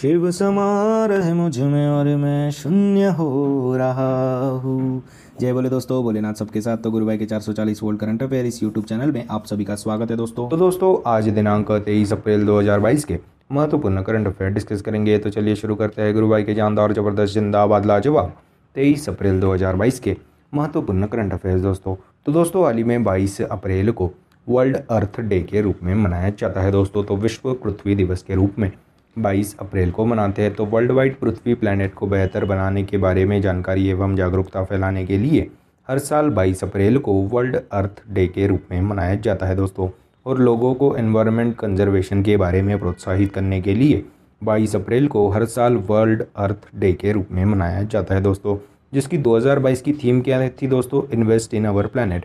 शिव समार है मुझ में और मैं शून्य हो रहा हूँ जय बोले दोस्तों भोलेनाथ सबके साथ तो गुरु भाई के 440 वोल्ट करंट अफेयर इस यूट्यूब चैनल में आप सभी का स्वागत है दोस्तों तो दोस्तों आज दिनांक 23 अप्रैल 2022 के महत्वपूर्ण करंट अफेयर डिस्कस करेंगे तो चलिए शुरू करते हैं गुरु भाई के जानदार जबरदस्त जिंदाबाद लाजवाब तेईस अप्रैल दो के महत्वपूर्ण करंट अफेयर दोस्तों तो दोस्तों हाल ही में बाईस अप्रैल को वर्ल्ड अर्थ डे के रूप में मनाया जाता है दोस्तों तो विश्व पृथ्वी दिवस के रूप में 22 अप्रैल को मनाते हैं तो वर्ल्ड वाइड पृथ्वी प्लानट को बेहतर बनाने के बारे में जानकारी एवं जागरूकता फैलाने के लिए हर साल 22 अप्रैल को वर्ल्ड अर्थ डे के रूप में मनाया जाता है दोस्तों और लोगों को एनवायरनमेंट कंजर्वेशन के बारे में प्रोत्साहित करने के लिए 22 अप्रैल को हर साल वर्ल्ड अर्थ डे के रूप में मनाया जाता है दोस्तों जिसकी 2022 की थीम क्या थी दोस्तों इन्वेस्ट इन अवर प्लानट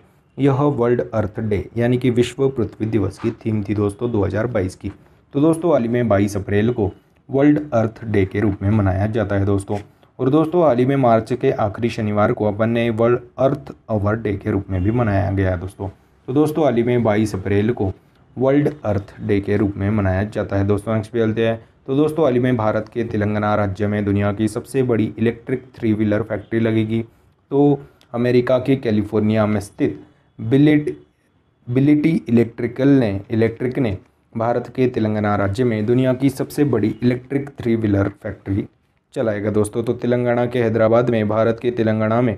यह वर्ल्ड अर्थ डे यानी कि विश्व पृथ्वी दिवस की थीम थी दोस्तों 2022 की तो दोस्तों हाल ही में बाईस अप्रैल को वर्ल्ड अर्थ डे के रूप में मनाया जाता है दोस्तों और दोस्तों हाल ही में मार्च के आखिरी शनिवार को अपन ने वर्ल्ड अर्थ अवर डे के रूप में भी मनाया गया है दोस्तों तो दोस्तों हाल ही में बाईस अप्रैल को वर्ल्ड अर्थ डे के रूप में मनाया जाता है दोस्तों नेक्स्ट चलते हैं तो दोस्तों हाल ही में भारत के तेलंगाना राज्य में दुनिया की सबसे बड़ी इलेक्ट्रिक थ्री व्हीलर फैक्ट्री लगेगी तो अमेरिका के कैलिफोर्निया में स्थित बिलिट बिलिटी इलेक्ट्रिकल ने इलेक्ट्रिक ने भारत के तेलंगाना राज्य में दुनिया की सबसे बड़ी इलेक्ट्रिक थ्री व्हीलर फैक्ट्री चलाएगा दोस्तों तो तेलंगाना के हैदराबाद में भारत के तेलंगाना में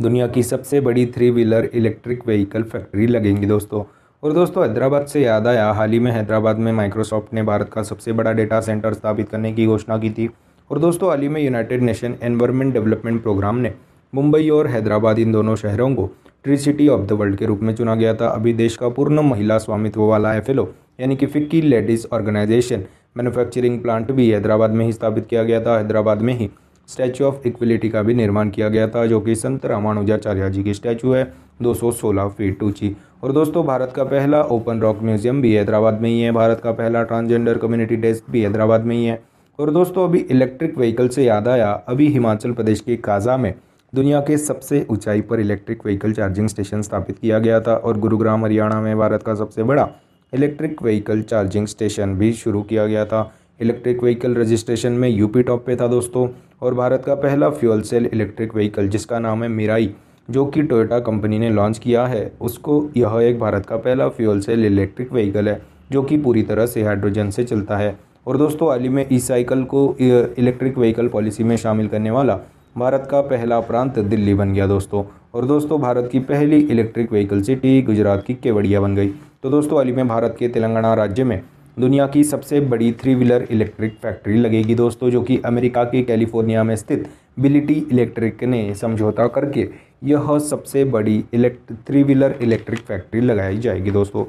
दुनिया की सबसे बड़ी three wheeler electric vehicle factory लगेंगी दोस्तों और दोस्तों हैदराबाद से याद आया हाल ही में हैदराबाद में माइक्रोसॉफ्ट ने भारत का सबसे बड़ा डेटा सेंटर स्थापित करने की घोषणा की थी और दोस्तों हाल ही में united nation environment development program ने मुंबई और हैदराबाद इन दोनों शहरों को tree city of the world के रूप में चुना गया था अभी देश का पूर्ण महिला स्वामित्व वाला एफ यानी कि FICCI ladies organisation manufacturing plant भी हैदराबाद में ही स्थापित किया गया था हैदराबाद में ही स्टैचू ऑफ इक्विलिटी का भी निर्माण किया गया था जो कि संत रामानुजाचार्य जी की स्टैचू है 216 फीट ऊंची और दोस्तों भारत का पहला ओपन रॉक म्यूजियम भी हैदराबाद में ही है भारत का पहला ट्रांसजेंडर कम्युनिटी डेस्क भी हैदराबाद में ही है और दोस्तों अभी इलेक्ट्रिक व्हीकल से याद आया अभी हिमाचल प्रदेश के काजा में दुनिया के सबसे ऊंचाई पर इलेक्ट्रिक व्हीकल चार्जिंग स्टेशन स्थापित किया गया था और गुरुग्राम हरियाणा में भारत का सबसे बड़ा इलेक्ट्रिक व्हीकल चार्जिंग स्टेशन भी शुरू किया गया था इलेक्ट्रिक व्हीकल रजिस्ट्रेशन में यूपी टॉप पे था दोस्तों और भारत का पहला फ्यूल सेल इलेक्ट्रिक व्हीकल जिसका नाम है मिराई जो कि टोयोटा कंपनी ने लॉन्च किया है उसको यह एक भारत का पहला फ्यूल सेल इलेक्ट्रिक व्हीकल है जो कि पूरी तरह से हाइड्रोजन से चलता है और दोस्तों हाल ही में ई साइकिल को इलेक्ट्रिक व्हीकल पॉलिसी में शामिल करने वाला भारत का पहला प्रांत दिल्ली बन गया दोस्तों और दोस्तों भारत की पहली इलेक्ट्रिक व्हीकल सिटी गुजरात की केवड़िया बन गई तो दोस्तों अली में भारत के तेलंगाना राज्य में दुनिया की सबसे बड़ी थ्री व्हीलर इलेक्ट्रिक फैक्ट्री लगेगी दोस्तों जो कि अमेरिका के कैलिफोर्निया में स्थित बिलिटी इलेक्ट्रिक ने समझौता करके यह सबसे बड़ी elect three wheeler electric factory लगाई जाएगी दोस्तों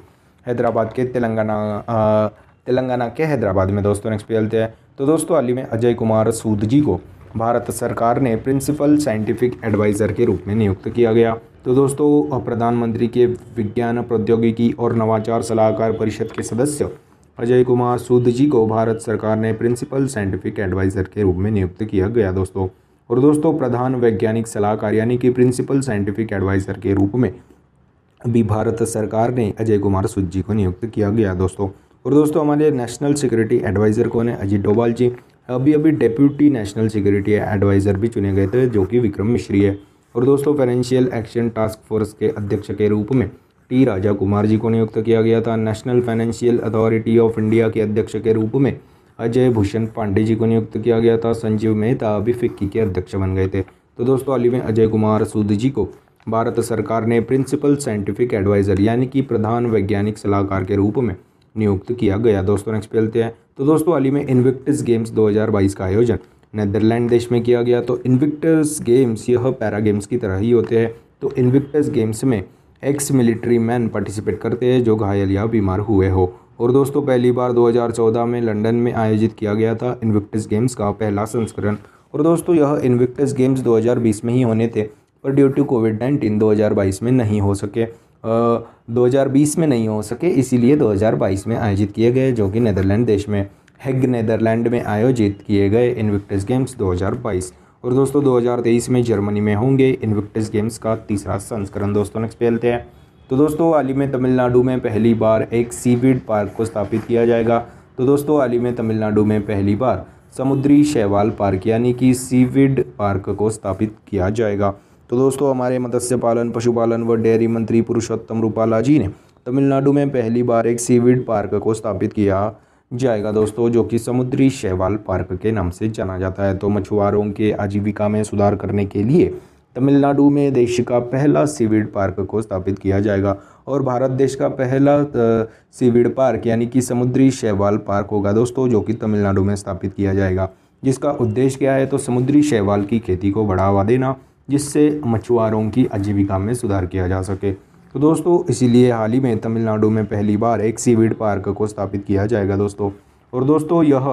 हैदराबाद के तेलंगाना तेलंगाना के हैदराबाद में दोस्तों नेक्स्ट पे हैं तो दोस्तों हाल में अजय कुमार सूद जी को भारत सरकार ने प्रिंसिपल साइंटिफिक एडवाइज़र के रूप में नियुक्त किया गया तो दोस्तों प्रधानमंत्री के विज्ञान प्रौद्योगिकी और नवाचार सलाहकार परिषद के सदस्य अजय कुमार सूद जी को भारत सरकार ने प्रिंसिपल साइंटिफिक एडवाइज़र के रूप में नियुक्त किया गया दोस्तों और दोस्तों प्रधान वैज्ञानिक सलाहकार यानी कि प्रिंसिपल साइंटिफिक एडवाइज़र के रूप में अभी भारत सरकार ने अजय कुमार सूद जी को नियुक्त किया गया दोस्तों और दोस्तों हमारे नेशनल सिक्योरिटी एडवाइज़र कौन है अजीत डोभाल जी अभी अभी डेप्यूटी नेशनल सिक्योरिटी एडवाइज़र भी चुने गए थे जो कि विक्रम मिश्री है और दोस्तों फाइनेंशियल एक्शन टास्क फोर्स के अध्यक्ष के रूप में टी राजा कुमार जी को नियुक्त किया गया था national financial authority of India के अध्यक्ष के रूप में अजय भूषण पांडे जी को नियुक्त किया गया था संजीव मेहता अभी फिक्की के अध्यक्ष बन गए थे तो दोस्तों अली में अजय कुमार सूद जी को भारत सरकार ने प्रिंसिपल साइंटिफिक एडवाइज़र यानी कि प्रधान वैज्ञानिक सलाहकार के रूप में नियुक्त किया गया दोस्तों नेक्स्ट पे हैं तो दोस्तों अली में इन्विक्टिस गेम्स 2022 का आयोजन नदरलैंड देश में किया गया तो इन्विक्टस गेम्स यह पैरा गेम्स की तरह ही होते हैं तो इन्विक्टस गेम्स में एक्स मिलिट्री मैन पार्टिसिपेट करते हैं जो घायल या बीमार हुए हो और दोस्तों पहली बार 2014 में लंदन में आयोजित किया गया था इन्विक्टस गेम्स का पहला संस्करण और दोस्तों यह इन्विक्टस गेम्स 2020 में ही होने थे पर ड्यू टू कोविड नाइन्टीन 2022 में नहीं हो सके आ, 2020 में नहीं हो सके इसीलिए 2022 में आयोजित किए गए जो कि नदरलैंड देश में हैग नेदरलैंड में आयोजित किए गए इन्विक्टस गेम्स 2022 और दोस्तों 2023 में जर्मनी में होंगे इन्विक्टस गेम्स का तीसरा संस्करण दोस्तों नेक्स्ट खेलते हैं तो दोस्तों हाल ही में तमिलनाडु में पहली बार एक सीविड पार्क को स्थापित किया जाएगा तो दोस्तों हाल ही में तमिलनाडु में पहली बार समुद्री शैवाल पार्क यानी कि सीविड पार्क को स्थापित किया जाएगा तो दोस्तों हमारे मत्स्य पालन पशुपालन व डेयरी मंत्री पुरुषोत्तम रूपाला जी ने तमिलनाडु में पहली बार एक सीविड पार्क को स्थापित किया जाएगा दोस्तों जो कि समुद्री शैवाल पार्क के नाम से जाना जाता है तो मछुआरों के आजीविका में सुधार करने के लिए तमिलनाडु में देश का पहला सीविड पार्क को स्थापित किया जाएगा और भारत देश का पहला सीविड पार्क यानी कि समुद्री शैवाल पार्क होगा दोस्तों जो कि तमिलनाडु में स्थापित किया जाएगा जिसका उद्देश्य क्या है तो समुद्री शैवाल की खेती को बढ़ावा देना जिससे मछुआरों की आजीविका में सुधार किया जा सके तो दोस्तों इसीलिए हाल ही में तमिलनाडु में पहली बार एक सीवीड पार्क को स्थापित किया जाएगा दोस्तों और दोस्तों यह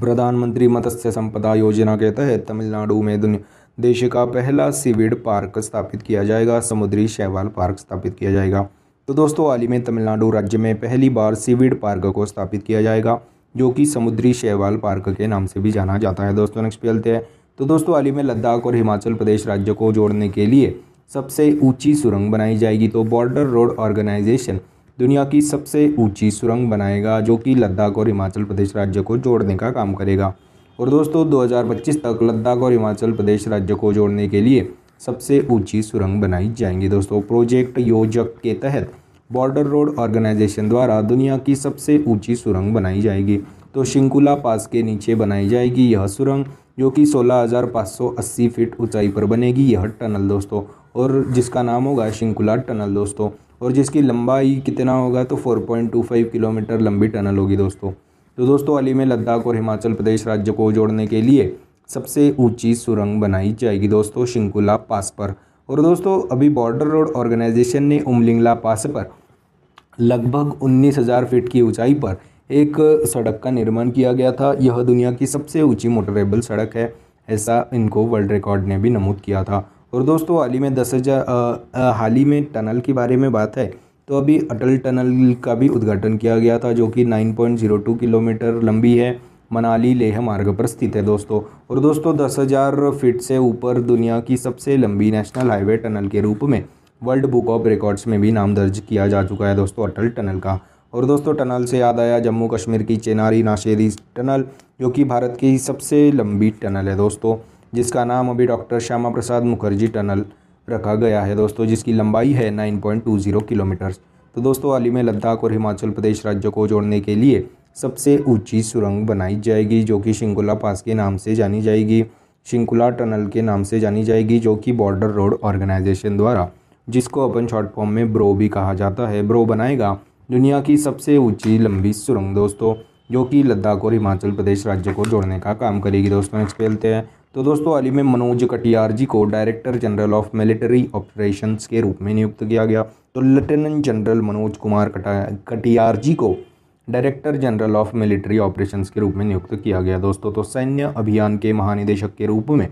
प्रधानमंत्री मत्स्य संपदा योजना के तहत तमिलनाडु में दुनिया देश का पहला सीवीड पार्क स्थापित किया जाएगा समुद्री शैवाल पार्क स्थापित किया जाएगा तो दोस्तों हाल ही में तमिलनाडु राज्य में पहली बार सीवीड पार्क को स्थापित किया जाएगा जो कि समुद्री शैवाल पार्क के नाम से भी जाना जाता है दोस्तों नेक्स्ट पहलते चलते हैं तो दोस्तों हाल ही में लद्दाख और हिमाचल प्रदेश राज्य को जोड़ने के लिए सबसे ऊंची सुरंग बनाई जाएगी तो बॉर्डर रोड ऑर्गेनाइजेशन दुनिया की सबसे ऊंची सुरंग बनाएगा जो कि लद्दाख और हिमाचल प्रदेश राज्य को जोड़ने का काम करेगा और दोस्तों 2025 तक लद्दाख और हिमाचल प्रदेश राज्य को जोड़ने के लिए सबसे ऊंची सुरंग बनाई जाएंगी दोस्तों प्रोजेक्ट योजक के तहत बॉर्डर रोड ऑर्गेनाइजेशन द्वारा दुनिया की सबसे ऊंची सुरंग बनाई जाएगी तो शिंकुला पास के नीचे बनाई जाएगी यह सुरंग जो कि 16,580 फीट ऊंचाई पर बनेगी यह टनल दोस्तों और जिसका नाम होगा शिंकुला टनल दोस्तों और जिसकी लंबाई कितना होगा तो 4.25 किलोमीटर लंबी टनल होगी दोस्तों तो दोस्तों अली में लद्दाख और हिमाचल प्रदेश राज्य को जोड़ने के लिए सबसे ऊंची सुरंग बनाई जाएगी दोस्तों शिंकुला पास पर और दोस्तों अभी बॉर्डर रोड ऑर्गेनाइजेशन ने उमलिंगला पास पर लगभग 19,000 फीट की ऊंचाई पर एक सड़क का निर्माण किया गया था यह दुनिया की सबसे ऊंची मोटरेबल सड़क है ऐसा इनको वर्ल्ड रिकॉर्ड ने भी नमूद किया था और दोस्तों हाल ही में दस हज़ार हाल ही में टनल के बारे में बात है तो अभी अटल टनल का भी उद्घाटन किया गया था जो कि 9.02 किलोमीटर लंबी है मनाली लेह मार्ग पर स्थित है दोस्तों और दोस्तों दस हज़ार फिट से ऊपर दुनिया की सबसे लंबी नेशनल हाईवे टनल के रूप में वर्ल्ड बुक ऑफ रिकॉर्ड्स में भी नाम दर्ज किया जा चुका है दोस्तों अटल टनल का और दोस्तों टनल से याद आया जम्मू कश्मीर की चेनारी नाशेरी टनल जो कि भारत की सबसे लंबी टनल है दोस्तों जिसका नाम अभी डॉक्टर श्यामा प्रसाद मुखर्जी टनल रखा गया है दोस्तों जिसकी लंबाई है 9.20 किलोमीटर तो दोस्तों हाल ही में लद्दाख और हिमाचल प्रदेश राज्यों को जोड़ने के लिए सबसे ऊँची सुरंग बनाई जाएगी जो कि शिंकुला पास के नाम से जानी जाएगी शिंकुला टनल के नाम से जानी जाएगी जो कि बॉर्डर रोड ऑर्गेनाइजेशन द्वारा जिसको अपन शॉर्ट फॉर्म में ब्रो भी कहा जाता है ब्रो बनाएगा दुनिया की सबसे ऊंची लंबी सुरंग दोस्तों जो कि लद्दाख और हिमाचल प्रदेश राज्य को जोड़ने का काम करेगी दोस्तों नेक्स्ट खेलते हैं तो दोस्तों हाल ही में मनोज कटियार जी को director general of military operations के रूप में नियुक्त किया गया तो लेफ्टिनेंट जनरल मनोज कुमार कटियार जी को director general of military operations के रूप में नियुक्त किया गया दोस्तों तो सैन्य अभियान के महानिदेशक के रूप में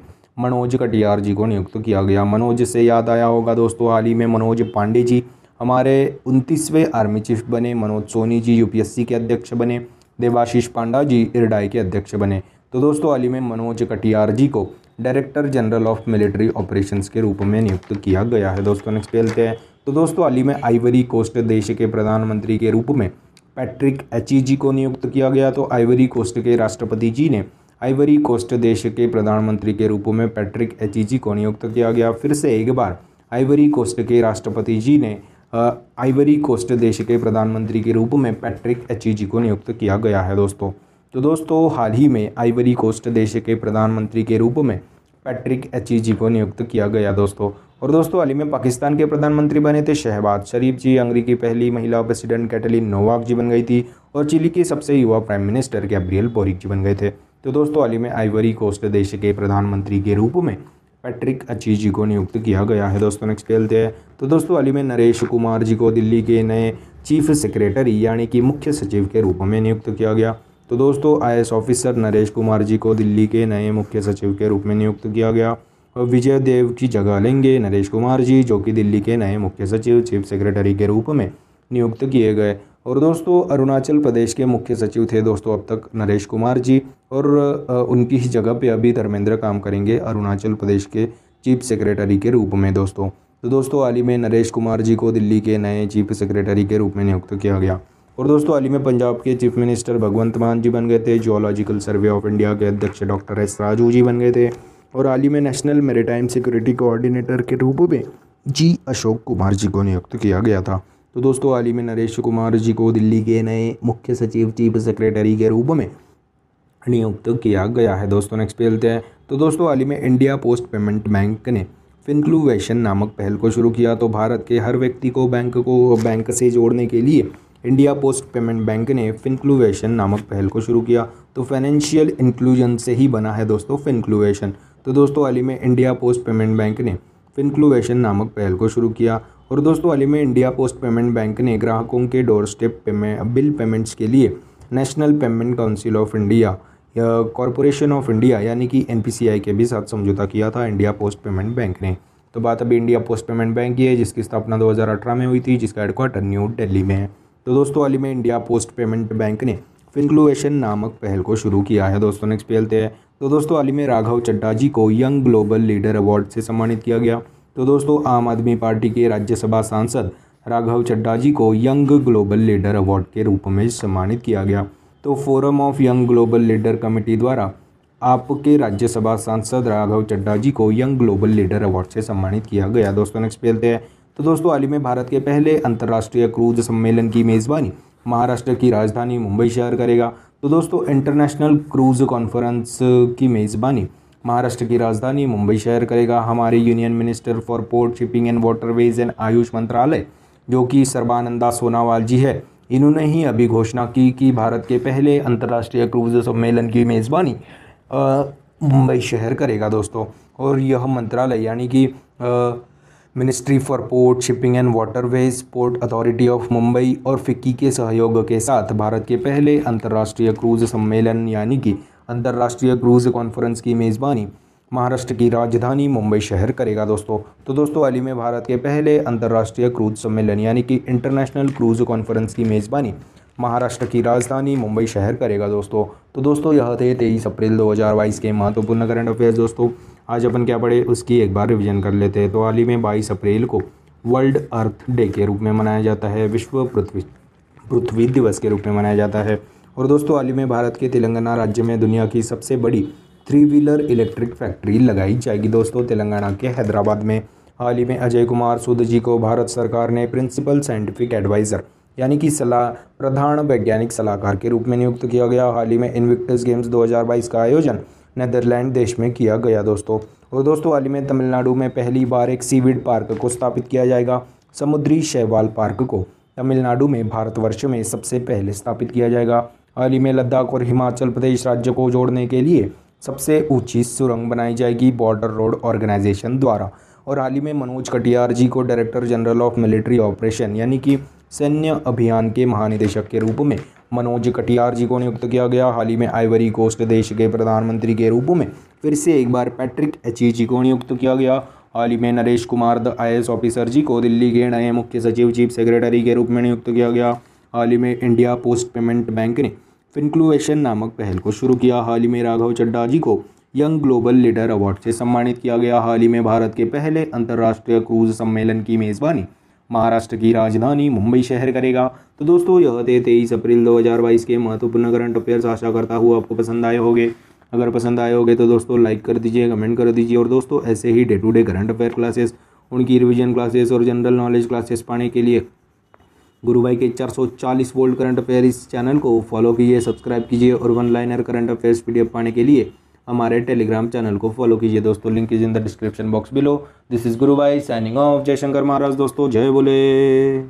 मनोज कटियार जी को नियुक्त किया गया मनोज से याद आया होगा दोस्तों हाल ही में मनोज पांडे जी हमारे उनतीसवें आर्मी चीफ बने मनोज सोनी जी यूपीएससी के अध्यक्ष बने देवाशीष पांडा जी इरडाई के अध्यक्ष बने तो दोस्तों हाल ही में मनोज कटियार जी को director general of military operations के रूप में नियुक्त किया गया है दोस्तों नेक्स्ट खेलते हैं तो दोस्तों हाल ही में आइवरी कोस्ट देश के प्रधानमंत्री के रूप में पैट्रिक एच जी को नियुक्त किया गया तो आइवरी कोस्ट के राष्ट्रपति जी ने आइवरी कोस्ट देश के प्रधानमंत्री के रूप में पैट्रिक एच जी को नियुक्त किया गया फिर से एक बार आइवरी कोस्ट के राष्ट्रपति जी ने आइवरी कोस्ट देश के प्रधानमंत्री के रूप में पैट्रिक एचीजी को नियुक्त किया गया है दोस्तों तो दोस्तों हाल ही में आइवरी कोस्ट देश के प्रधानमंत्री के रूप में पैट्रिक एचीजी को नियुक्त किया गया दोस्तों और दोस्तों हाल ही में पाकिस्तान के प्रधानमंत्री बने थे शहबाज शरीफ जी अंग्री की पहली महिला प्रेसिडेंट कैटलिन नोवाक जी बन गई थी और चिली के सबसे युवा prime minister Gabriel Boric ji बन गए थे तो दोस्तों हाल ही में आइवरी कोस्ट देश के प्रधानमंत्री के रूप में पैट्रिक अची जी को नियुक्त किया गया है दोस्तों नेक्स्ट खेलते हैं तो दोस्तों अली में नरेश कुमार जी को दिल्ली के नए चीफ सेक्रेटरी यानी कि मुख्य सचिव के रूप में नियुक्त किया गया तो दोस्तों आई ऑफिसर नरेश कुमार जी को दिल्ली के नए मुख्य सचिव के रूप में नियुक्त किया गया विजय देव की जगह लेंगे नरेश कुमार जी जो कि दिल्ली के नए मुख्य सचिव चीफ सेक्रेटरी के रूप में नियुक्त किए गए और दोस्तों अरुणाचल प्रदेश के मुख्य सचिव थे दोस्तों अब तक नरेश कुमार जी और उनकी ही जगह पे अभी धर्मेंद्र काम करेंगे अरुणाचल प्रदेश के चीफ सेक्रेटरी के रूप में दोस्तों तो दोस्तों हाल ही में नरेश कुमार जी को दिल्ली के नए चीफ सेक्रेटरी के रूप में नियुक्त किया गया और दोस्तों हाल ही में पंजाब के चीफ मिनिस्टर भगवंत मान जी बन गए थे जियोलॉजिकल सर्वे ऑफ इंडिया के अध्यक्ष डॉक्टर एस राजू जी बन गए थे और हाल ही में नेशनल मेरीटाइम सिक्योरिटी कोऑर्डिनेटर के रूप में जी अशोक कुमार जी को नियुक्त किया गया था तो दोस्तों हाल ही में नरेश कुमार जी को दिल्ली के नए मुख्य सचिव चीफ सेक्रेटरी के रूप में नियुक्त तो किया गया है दोस्तों नेक्स्ट पहलते हैं तो दोस्तों हाल ही में इंडिया पोस्ट पेमेंट बैंक ने फिनक्लूवेशन नामक पहल को शुरू किया तो भारत के हर व्यक्ति को बैंक को बैंक से जोड़ने के लिए इंडिया पोस्ट पेमेंट बैंक ने फिनक्लूवेशन नामक पहल को शुरू किया तो फाइनेंशियल इंक्लूजन से ही बना है दोस्तों फिनक्लूवेशन तो दोस्तों हाल ही में इंडिया पोस्ट पेमेंट बैंक ने फिनक्लुवेशन नामक पहल को शुरू किया और दोस्तों हाल ही में इंडिया पोस्ट पेमेंट बैंक ने ग्राहकों के डोर स्टेप पेमें बिल पेमेंट्स के लिए national payment council of India corporation of India यानी कि एन के भी साथ समझौता किया था इंडिया पोस्ट पेमेंट बैंक ने तो बात अभी इंडिया पोस्ट पेमेंट बैंक की है जिसकी स्थापना 2018 में हुई थी जिसका हेडक्वार्टर न्यू दिल्ली में है तो दोस्तों हाल ही में इंडिया पोस्ट पेमेंट बैंक ने फिनक्लूएशन नामक पहल को शुरू किया है दोस्तों नेक्स्ट पहलते हैं तो दोस्तों हाल ही में राघव चड्डा जी को यंग ग्लोबल लीडर अवार्ड से सम्मानित किया गया तो दोस्तों आम आदमी पार्टी के राज्यसभा सांसद राघव चड्डा जी को यंग ग्लोबल लीडर अवार्ड के रूप में सम्मानित किया गया तो forum of young global leader committee द्वारा आपके राज्यसभा सांसद राघव चड्डा जी को यंग ग्लोबल लीडर अवार्ड से सम्मानित किया गया दोस्तों नेक्स्ट खेलते हैं तो दोस्तों हाल ही में भारत के पहले अंतर्राष्ट्रीय क्रूज सम्मेलन की मेज़बानी महाराष्ट्र की राजधानी मुंबई शहर करेगा तो दोस्तों इंटरनेशनल क्रूज़ कॉन्फ्रेंस की मेज़बानी महाराष्ट्र की राजधानी मुंबई शहर करेगा हमारे union minister for port shipping and waterways and Ayush मंत्रालय जो कि सर्बानंदा सोनावाल जी है इन्होंने ही अभी घोषणा की कि भारत के पहले अंतर्राष्ट्रीय क्रूज सम्मेलन की मेज़बानी मुंबई शहर करेगा दोस्तों और यह मंत्रालय यानी कि ministry for port shipping and waterways port authority of Mumbai और फिक्की के सहयोग के साथ भारत के पहले अंतर्राष्ट्रीय क्रूज सम्मेलन यानी कि अंतर्राष्ट्रीय क्रूज कॉन्फ्रेंस की मेज़बानी महाराष्ट्र की राजधानी मुंबई शहर करेगा दोस्तों तो दोस्तों अली में भारत के पहले अंतर्राष्ट्रीय क्रूज सम्मेलन यानी कि इंटरनेशनल क्रूज कॉन्फ्रेंस की मेज़बानी महाराष्ट्र की राजधानी मुंबई शहर करेगा दोस्तों तो दोस्तों यह थे तेईस अप्रैल 2022 के महत्वपूर्ण करंट अफेयर्स दोस्तों आज अपन क्या पढ़े उसकी एक बार रिविजन कर लेते हैं तो हाल ही में बाईस अप्रैल को वर्ल्ड अर्थ डे के रूप में मनाया जाता है विश्व पृथ्वी पृथ्वी दिवस के रूप में मनाया जाता है और दोस्तों हाल ही में भारत के तेलंगाना राज्य में दुनिया की सबसे बड़ी थ्री व्हीलर इलेक्ट्रिक फैक्ट्री लगाई जाएगी दोस्तों तेलंगाना के हैदराबाद में हाल ही में अजय कुमार सुद जी को भारत सरकार ने प्रिंसिपल साइंटिफिक एडवाइज़र यानी कि सलाह प्रधान वैज्ञानिक सलाहकार के रूप में नियुक्त किया गया हाल ही में इन्विक्टस गेम्स 2022 का आयोजन नदरलैंड देश में किया गया दोस्तों और दोस्तों हाल ही में तमिलनाडु में पहली बार एक सीविड पार्क को स्थापित किया जाएगा समुद्री शैवाल पार्क को तमिलनाडु में भारतवर्ष में सबसे पहले स्थापित किया जाएगा हाल ही में लद्दाख और हिमाचल प्रदेश राज्य को जोड़ने के लिए सबसे ऊंची सुरंग बनाई जाएगी बॉर्डर रोड ऑर्गेनाइजेशन द्वारा और हाल ही में मनोज कटियार जी को director general of military operation यानी कि सैन्य अभियान के महानिदेशक के रूप में मनोज कटियार जी को नियुक्त किया गया हाल ही में आइवरी कोस्ट देश के प्रधानमंत्री के रूप में फिर से एक बार पैट्रिक एची जी को नियुक्त किया गया हाल ही में Naresh Kumar the I officer ji को दिल्ली के नए मुख्य सचिव चीफ सेक्रेटरी के रूप में नियुक्त किया गया हाल ही में इंडिया पोस्ट पेमेंट बैंक ने फिनक्लूएशन नामक पहल को शुरू किया हाल ही में राघव चड्डा जी को यंग ग्लोबल लीडर अवार्ड से सम्मानित किया गया हाल ही में भारत के पहले अंतर्राष्ट्रीय क्रूज सम्मेलन की मेज़बानी महाराष्ट्र की राजधानी मुंबई शहर करेगा तो दोस्तों यह थे तेईस अप्रैल 2022 के महत्वपूर्ण करंट अफेयर्स आशा करता हूँ आपको पसंद आए होंगे अगर पसंद आए होंगे तो दोस्तों लाइक कर दीजिए कमेंट कर दीजिए और दोस्तों ऐसे ही day to day current affair classes उनकी रिविजन क्लासेस और जनरल नॉलेज क्लासेस पाने के लिए गुरु भाई के चालीस वोल्ट करंट अफेयर इस चैनल को फॉलो कीजिए सब्सक्राइब कीजिए और one liner current affairs F पाने के लिए हमारे टेलीग्राम चैनल को फॉलो कीजिए दोस्तों लिंक कीजिए in description box below this is Guru Bhai signing off Jaishankar महाराज दोस्तों जय बोले